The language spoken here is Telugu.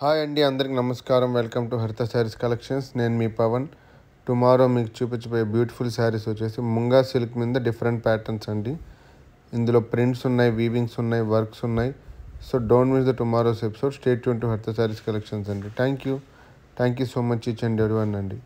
హాయ్ అండి అందరికి నమస్కారం వెల్కమ్ టు హరిత శారీస్ కలెక్షన్స్ నేను మీ పవన్ టుమారో మీకు చూపించబోయే బ్యూటిఫుల్ శారీస్ వచ్చేసి ముంగా సిల్క్ మీద డిఫరెంట్ ప్యాటర్న్స్ అండి ఇందులో ప్రింట్స్ ఉన్నాయి వీవింగ్స్ ఉన్నాయి వర్క్స్ ఉన్నాయి so don't miss the tomorrow's episode state twenty Haritha saris collections అండి thank you thank you so much each and every అండి